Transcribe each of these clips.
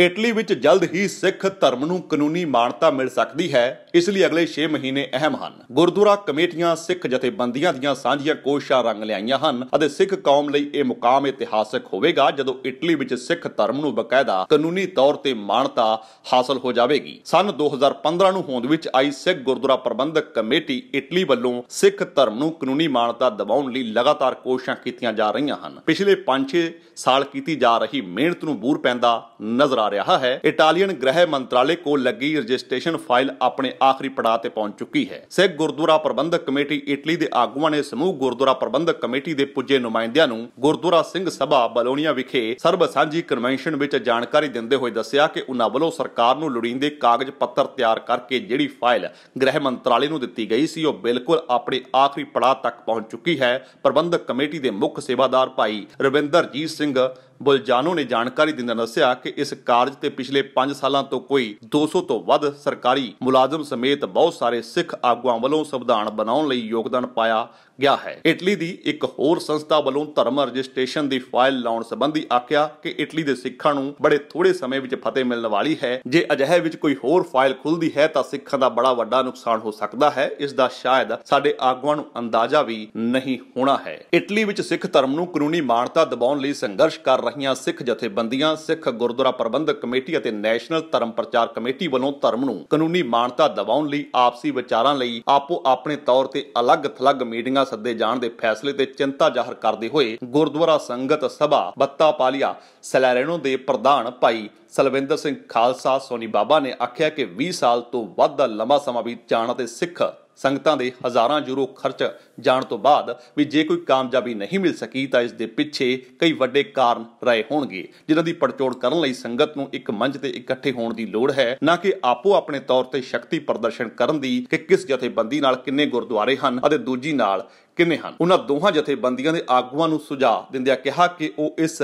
Italy ਵਿੱਚ ਜਲਦ ਹੀ ਸਿੱਖ ਧਰਮ ਨੂੰ ਕਾਨੂੰਨੀ ਮਾਨਤਾ ਮਿਲ ਸਕਦੀ ਹੈ ਇਸ ਲਈ ਅਗਲੇ 6 ਮਹੀਨੇ ਅਹਿਮ ਹਨ ਗੁਰਦੁਆਰਾ ਕਮੇਟੀਆਂ ਸਿੱਖ ਜਥੇਬੰਦੀਆਂ ਦੀਆਂ ਸਾਂਝੀਆਂ ਕੋਸ਼ਾਂ ਰੰਗ ਲਿਆਈਆਂ ਹਨ ਅਤੇ ਸਿੱਖ ਕੌਮ ਲਈ ਇਹ ਮੁਕਾਮ ਇਤਿਹਾਸਕ ਹੋਵੇਗਾ ਜਦੋਂ ਇਟਲੀ ਵਿੱਚ ਸਿੱਖ ਧਰਮ ਨੂੰ ਬਕਾਇਦਾ ਕਾਨੂੰਨੀ ਤੌਰ ਤੇ ਮਾਨਤਾ ਹਾਸਲ ਹੋ ਜਾਵੇਗੀ ਸਨ 2015 ਨੂੰ ਹੋਂਦ ਵਿੱਚ ਆਈ ਸਿੱਖ ਗੁਰਦੁਆਰਾ ਪ੍ਰਬੰਧਕ ਕਮੇਟੀ ਇਟਲੀ ਵੱਲੋਂ ਸਿੱਖ ਧਰਮ ਨੂੰ ਕਾਨੂੰਨੀ ਮਾਨਤਾ ਦਿਵਾਉਣ ਲਈ ਲਗਾਤਾਰ ਕੋਸ਼ਿਸ਼ਾਂ ਕੀਤੀਆਂ ਜਾ ਰਹੀਆਂ ਹਨ ਪਿਛਲੇ 5-6 ਸਾਲ ਕੀਤੀ ਜਾ ਰਹੀ ਮਿਹਨਤ ਨੂੰ ਬੂਰ ਪੈਂਦਾ ਨਜ਼ਰ ਆ ਰਿਹਾ ਹੈ ਇਟਾਲੀਅਨ ਗ੍ਰਹਿ ਮੰਤਰਾਲੇ ਕੋਲ ਲੱਗੀ ਰਜਿਸਟ੍ਰੇਸ਼ਨ ਫਾਈਲ ਆਪਣੇ ਆਖਰੀ ਪੜਾਅ ਤੇ ਪਹੁੰਚ ਚੁੱਕੀ ਹੈ ਸਿੱਖ ਗੁਰਦੁਆਰਾ ਪ੍ਰਬੰਧਕ ਕਮੇਟੀ ਇਟਲੀ ਦੇ ਆਗੂਆਂ ਨੇ ਸਮੂਹ ਗੁਰਦੁਆਰਾ ਪ੍ਰਬੰਧਕ ਕਮੇਟੀ ਦੇ ਪੁੱਜੇ ਨੁਮਾਇੰਦਿਆਂ ਨੂੰ ਗੁਰਦੁਆਰਾ ਸਿੰਘ ਸਭਾ ਬਲੋਨੀਆ ਵਿਖੇ ਸਰਬ ਸਾਂਝੀ ਕਨਵੈਨਸ਼ਨ ਵਿੱਚ ਜਾਣਕਾਰੀ ਦਿੰਦੇ ਹੋਏ ਦੱਸਿਆ ਕਿ ਉਹਨਾਂ ਵੱਲੋਂ ਸਰਕਾਰ ਨੂੰ ਲੋੜੀਂਦੇ ਕਾਗਜ਼ ਪੱਤਰ ਤਿਆਰ ਕਰਕੇ ਜਿਹੜੀ ਫਾਈਲ ਗ੍ਰਹਿ ਮੰਤਰਾਲੇ ਨੂੰ ਦਿੱਤੀ ਗਈ ਸੀ ਉਹ ਬਿਲਕੁਲ ਆਪਣੇ ਆਖਰੀ ਪੜਾਅ ਤੱਕ ਪਹੁੰਚ ਚੁੱਕੀ ਹੈ ਪ੍ਰਬੰਧਕ ਕਮੇਟੀ ਦੇ ਮੁੱਖ ਸੇਵਾਦਾਰ ਭਾਈ ਰਵਿੰਦਰਜੀਤ ਸਿੰਘ ਬੁਲਜਾਨੋ ਨੇ ਜਾਣਕਾਰੀ ਦਿੰਦਿਆਂ ਦੱਸਿਆ ਕਿ ਇਸ ਕਾਰਜ ਤੇ ਪਿਛਲੇ 5 ਸਾਲਾਂ ਤੋਂ ਕੋਈ 200 ਤੋਂ ਵੱਧ ਸਰਕਾਰੀ ਮੁਲਾਜ਼ਮ ਸਮੇਤ ਬਹੁਤ ਸਾਰੇ ਸਿੱਖ ਆਗੂਆਂ ਵੱਲੋਂ ਸੰਵਿਧਾਨ ਬਣਾਉਣ ਲਈ ਯੋਗਦਾਨ ਪਾਇਆ ਗਿਆ ਹੈ ਇਟਲੀ ਦੀ ਇੱਕ ਹੋਰ ਸੰਸਥਾ ਵੱਲੋਂ ਧਰਮ ਰਜਿਸਟ੍ਰੇਸ਼ਨ ਦੀ ਫਾਈਲ ਲਾਉਣ ਸੰਬੰਧੀ ਆਖਿਆ ਕਿ ਇਟਲੀ ਦੇ ਸਿੱਖਾਂ ਨੂੰ ਬੜੇ ਥੋੜੇ ਸਮੇਂ ਵਿੱਚ ਫਤਿਹ ਮਿਲਣ ਵਾਲੀ ਹੈ ਜੇ ਅਜਿਹੇ ਵਿੱਚ ਕੋਈ ਹੋਰ ਫਾਈਲ ਖੁੱਲਦੀ ਹੈ ਤਾਂ ਸਿੱਖਾਂ ਦਾ ਬੜਾ ਵੱਡਾ ਨੁਕਸਾਨ ਹੋ ਸਕਦਾ ਹੈ ਇਸ ਦਾ ਸ਼ਾਇਦ ਸਾਡੇ ਆਗੂਆਂ ਨੂੰ ਅੰਦਾਜ਼ਾ ਵੀ ਨਹੀਂ ਹੋਣਾ ਹੈ ਇਟਲੀ ਵਿੱਚ ਸਿੱਖ ਧਰਮ ਨੂੰ ਕਾਨੂੰਨੀ ਮਾਨਤਾ ਦਿਵਾਉਣ ਲਈ ਸੰਘਰਸ਼ ਕਰ ਰਹੀਆਂ ਸਿੱਖ ਜਥੇਬੰਦੀਆਂ ਸਿੱਖ ਗੁਰਦੁਆਰਾ ਪ੍ਰਬੰਧਕ ਕਮੇਟੀ ਅਤੇ ਨੈਸ਼ਨਲ ਧਰਮ ਪ੍ਰਚਾਰ ਕਮੇਟੀ ਵੱਲੋਂ ਧਰਮ ਨੂੰ ਕਾਨੂੰਨੀ ਮਾਨਤਾ ਦਿਵਾਉਣ ਲਈ ਆਪਸੀ ਵਿਚਾਰਾਂ ਲਈ ਆਪੋ ਆਪਣੇ ਤੌਰ ਤੇ ਅਲੱਗ-ਥਲੱਗ ਮੀਟਿੰਗਾਂ ਸੱਦੇ ਜਾਣ ਦੇ ਫੈਸਲੇ ਤੇ ਚਿੰਤਾ ਜ਼ਾਹਰ ਕਰਦੇ ਹੋਏ ਗੁਰਦੁਆਰਾ ਸੰਗਤ ਸਭਾ ਬੱਤਾ ਪਾਲੀਆ ਸਲੈਰੇਨੋ ਦੇ ਪ੍ਰਧਾਨ ਭਾਈ ਸਲਵਿੰਦਰ ਸਿੰਘ ਖਾਲਸਾ ਸੋਨੀ ਬਾਬਾ ਨੇ ਆਖਿਆ ਕਿ 20 ਸਾਲ ਤੋਂ ਵੱਧ ਦਾ ਲੰਮਾ ਸਮਾਂ ਬੀਤ ਜਾਣ ਤੇ ਸਿੱਖ ਸੰਗਤਾਂ ਦੇ ਹਜ਼ਾਰਾਂ ਯੂਰੋ ਖਰਚ ਜਾਣ ਤੋਂ ਬਾਅਦ ਵੀ ਜੇ ਕੋਈ ਕਾਮਯਾਬੀ ਨਹੀਂ ਮਿਲ ਸਕੀ ਤਾਂ ਇਸ ਦੇ ਪਿੱਛੇ ਕਈ ਵੱਡੇ ਕਾਰਨ ਰਹੇ ਹੋਣਗੇ ਜਿਨ੍ਹਾਂ ਦੀ ਪੜਚੋੜ ਕਰਨ ਲਈ ਸੰਗਤ ਨੂੰ ਇੱਕ ਮੰਚ ਤੇ ਇਕੱਠੇ ਹੋਣ ਦੀ ਲੋੜ ਹੈ ਨਾ ਕਿ ਆਪੋ ਆਪਣੇ ਤੌਰ ਤੇ ਸ਼ਕਤੀ ਪ੍ਰਦਰਸ਼ਨ ਕਰਨ ਦੀ ਕਿ ਕਿਸ ਜਥੇਬੰਦੀ ਨਾਲ ਕਿੰਨੇ ਗੁਰਦੁਆਰੇ ਹਨ ਅਤੇ ਦੂਜੀ ਨਾਲ ਕਿੰਨੇ ਹਨ ਉਹਨਾਂ ਦੋਹਾਂ ਜਥੇਬੰਦੀਆਂ ਦੇ ਆਗੂਆਂ ਨੂੰ ਸੁਝਾਅ ਦਿੰਦਿਆਂ ਕਿਹਾ ਕਿ ਉਹ ਇਸ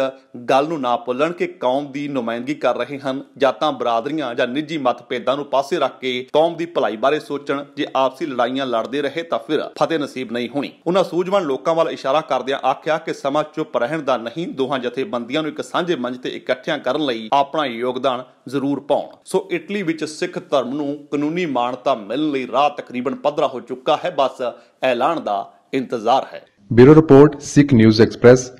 ਗੱਲ ਨੂੰ ਨਾ ਭੁੱਲਣ ਕਿ ਕੌਮ ਦੀ ਨੁਮਾਇੰਦਗੀ ਕਰ ਰਹੇ ਹਨ ਜਾਤਾਂ ਬਰਾਦਰੀਆਂ ਜਾਂ ਨਿੱਜੀ ਮਤਭੇਦਾਂ ਨੂੰ ਪਾਸੇ ਰੱਖ ਕੇ ਕੌਮ ਦੀ ਭਲਾਈ ਬਾਰੇ ਸੋਚਣ ਜੇ ਆਪਸੀ ਲੜਾਈਆਂ ਲੜਦੇ ਰਹੇ ਤਾਂ ਫਿਰ ਫਤਿਹ ਨਸੀਬ ਨਹੀਂ ਹੋਣੀ ਉਹਨਾਂ ਸੂਝਵਾਨ ਲੋਕਾਂ ਵੱਲ ਇਸ਼ਾਰਾ ਕਰਦਿਆਂ ਆਖਿਆ ਕਿ ਸਮਾਂ ਚੁੱਪ ਰਹਿਣ ਦਾ ਨਹੀਂ ਦੋਹਾਂ ਜਥੇਬੰਦੀਆਂ ਨੂੰ ਇੱਕ ਸਾਂਝੇ ਮੰਚ ਤੇ ਇਕੱਠਿਆਂ ਕਰਨ ਲਈ ਆਪਣਾ ਯੋਗਦਾਨ ਜ਼ਰੂਰ ਪਾਉਣ ਸੋ ਇਟਲੀ ਵਿੱਚ ਸਿੱਖ ਧਰਮ ਨੂੰ ਕਾਨੂੰਨੀ ਮਾਨਤਾ ਮਿਲਣ ਲਈ ਰਾਹ ਤਕਰੀਬਨ ਪੱਧਰਾ ਹੋ ਚੁੱਕਾ ਹੈ ਬਸ ਐਲਾਨ ਦਾ ਇੰਤਜ਼ਾਰ ਹੈ bureau report Sikh news express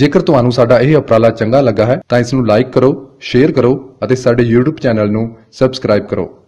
ਜੇਕਰ ਤੁਹਾਨੂੰ ਸਾਡਾ ਇਹ ਉਪਰਾਲਾ ਚੰਗਾ ਲੱਗਾ ਹੈ ਤਾਂ ਇਸ ਨੂੰ ਲਾਈਕ ਕਰੋ ਸ਼ੇਅਰ ਕਰੋ ਅਤੇ ਸਾਡੇ YouTube ਚੈਨਲ ਨੂੰ ਸਬਸਕ੍ਰਾਈਬ ਕਰੋ